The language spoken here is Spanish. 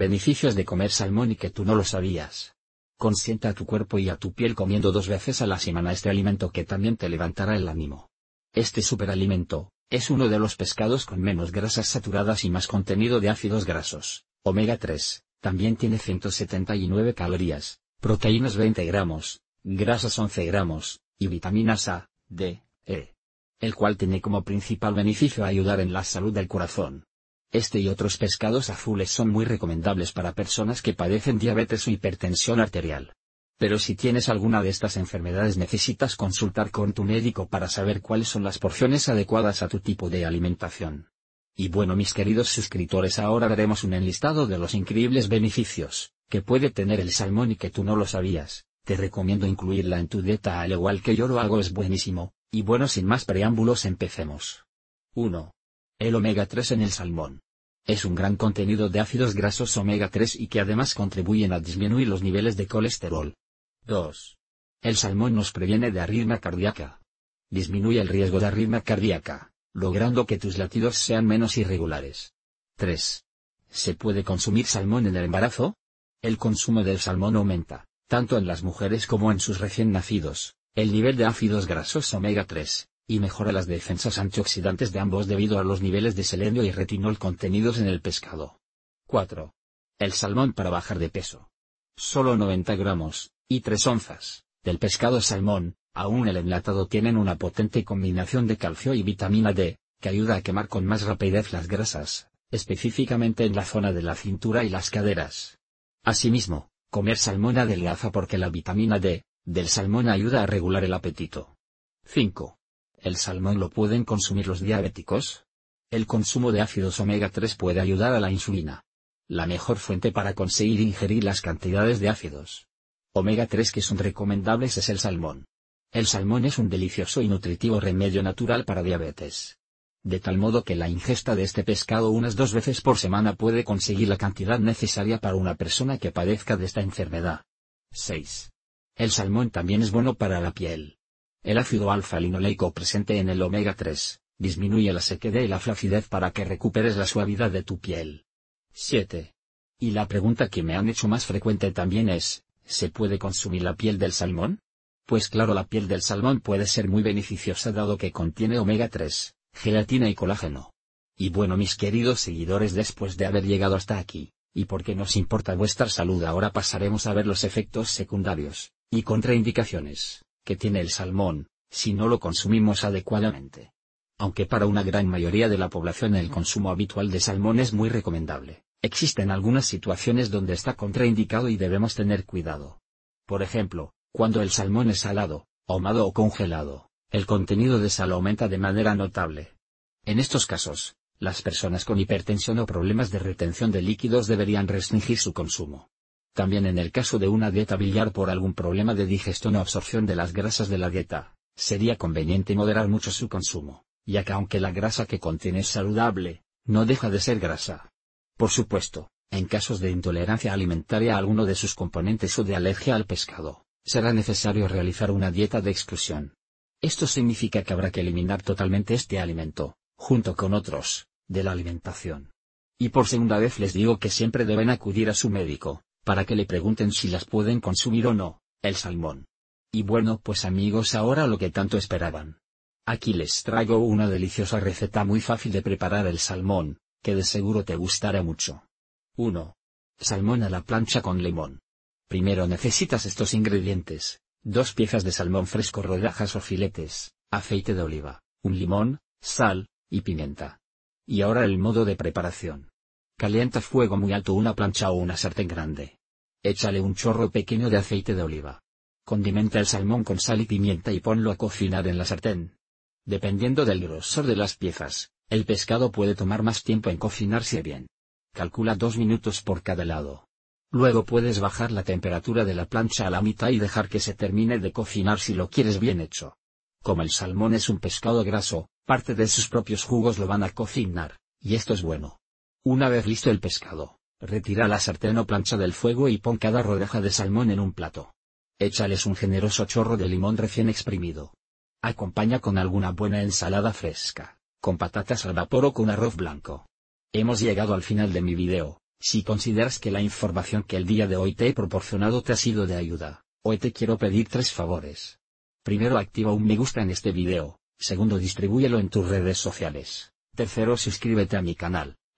Beneficios de comer salmón y que tú no lo sabías. Consienta a tu cuerpo y a tu piel comiendo dos veces a la semana este alimento que también te levantará el ánimo. Este superalimento, es uno de los pescados con menos grasas saturadas y más contenido de ácidos grasos, omega 3, también tiene 179 calorías, proteínas 20 gramos, grasas 11 gramos, y vitaminas A, D, E. El cual tiene como principal beneficio ayudar en la salud del corazón, este y otros pescados azules son muy recomendables para personas que padecen diabetes o hipertensión arterial. Pero si tienes alguna de estas enfermedades necesitas consultar con tu médico para saber cuáles son las porciones adecuadas a tu tipo de alimentación. Y bueno mis queridos suscriptores ahora haremos un enlistado de los increíbles beneficios que puede tener el salmón y que tú no lo sabías, te recomiendo incluirla en tu dieta al igual que yo lo hago es buenísimo, y bueno sin más preámbulos empecemos. 1. El omega 3 en el salmón. Es un gran contenido de ácidos grasos omega 3 y que además contribuyen a disminuir los niveles de colesterol. 2. El salmón nos previene de arritmia cardíaca. Disminuye el riesgo de arritmia cardíaca, logrando que tus latidos sean menos irregulares. 3. ¿Se puede consumir salmón en el embarazo? El consumo del salmón aumenta, tanto en las mujeres como en sus recién nacidos, el nivel de ácidos grasos omega 3, y mejora las defensas antioxidantes de ambos debido a los niveles de selenio y retinol contenidos en el pescado. 4. El salmón para bajar de peso. Solo 90 gramos, y 3 onzas, del pescado salmón, aún el enlatado tienen una potente combinación de calcio y vitamina D, que ayuda a quemar con más rapidez las grasas, específicamente en la zona de la cintura y las caderas. Asimismo, comer salmón adelgaza porque la vitamina D, del salmón ayuda a regular el apetito. 5. ¿El salmón lo pueden consumir los diabéticos? El consumo de ácidos omega 3 puede ayudar a la insulina. La mejor fuente para conseguir ingerir las cantidades de ácidos omega 3 que son recomendables es el salmón. El salmón es un delicioso y nutritivo remedio natural para diabetes. De tal modo que la ingesta de este pescado unas dos veces por semana puede conseguir la cantidad necesaria para una persona que padezca de esta enfermedad. 6. El salmón también es bueno para la piel. El ácido alfa-linoleico presente en el omega 3, disminuye la sequedad y la flacidez para que recuperes la suavidad de tu piel. 7. Y la pregunta que me han hecho más frecuente también es, ¿se puede consumir la piel del salmón? Pues claro, la piel del salmón puede ser muy beneficiosa dado que contiene omega 3, gelatina y colágeno. Y bueno, mis queridos seguidores, después de haber llegado hasta aquí, y porque nos importa vuestra salud, ahora pasaremos a ver los efectos secundarios y contraindicaciones que tiene el salmón, si no lo consumimos adecuadamente. Aunque para una gran mayoría de la población el consumo habitual de salmón es muy recomendable, existen algunas situaciones donde está contraindicado y debemos tener cuidado. Por ejemplo, cuando el salmón es salado, ahumado o congelado, el contenido de sal aumenta de manera notable. En estos casos, las personas con hipertensión o problemas de retención de líquidos deberían restringir su consumo. También en el caso de una dieta billar por algún problema de digestión o absorción de las grasas de la dieta, sería conveniente moderar mucho su consumo, ya que aunque la grasa que contiene es saludable, no deja de ser grasa. Por supuesto, en casos de intolerancia alimentaria a alguno de sus componentes o de alergia al pescado, será necesario realizar una dieta de exclusión. Esto significa que habrá que eliminar totalmente este alimento, junto con otros, de la alimentación. Y por segunda vez les digo que siempre deben acudir a su médico, para que le pregunten si las pueden consumir o no, el salmón. Y bueno pues amigos ahora lo que tanto esperaban. Aquí les traigo una deliciosa receta muy fácil de preparar el salmón, que de seguro te gustará mucho. 1. Salmón a la plancha con limón. Primero necesitas estos ingredientes, dos piezas de salmón fresco rodajas o filetes, aceite de oliva, un limón, sal, y pimienta. Y ahora el modo de preparación. Calienta fuego muy alto una plancha o una sartén grande. Échale un chorro pequeño de aceite de oliva. Condimenta el salmón con sal y pimienta y ponlo a cocinar en la sartén. Dependiendo del grosor de las piezas, el pescado puede tomar más tiempo en cocinarse bien. Calcula dos minutos por cada lado. Luego puedes bajar la temperatura de la plancha a la mitad y dejar que se termine de cocinar si lo quieres bien hecho. Como el salmón es un pescado graso, parte de sus propios jugos lo van a cocinar, y esto es bueno. Una vez listo el pescado, Retira la sartén o plancha del fuego y pon cada rodaja de salmón en un plato. Échales un generoso chorro de limón recién exprimido. Acompaña con alguna buena ensalada fresca, con patatas al vapor o con arroz blanco. Hemos llegado al final de mi video. Si consideras que la información que el día de hoy te he proporcionado te ha sido de ayuda, hoy te quiero pedir tres favores. Primero activa un me gusta en este video, segundo distribúyelo en tus redes sociales, tercero suscríbete a mi canal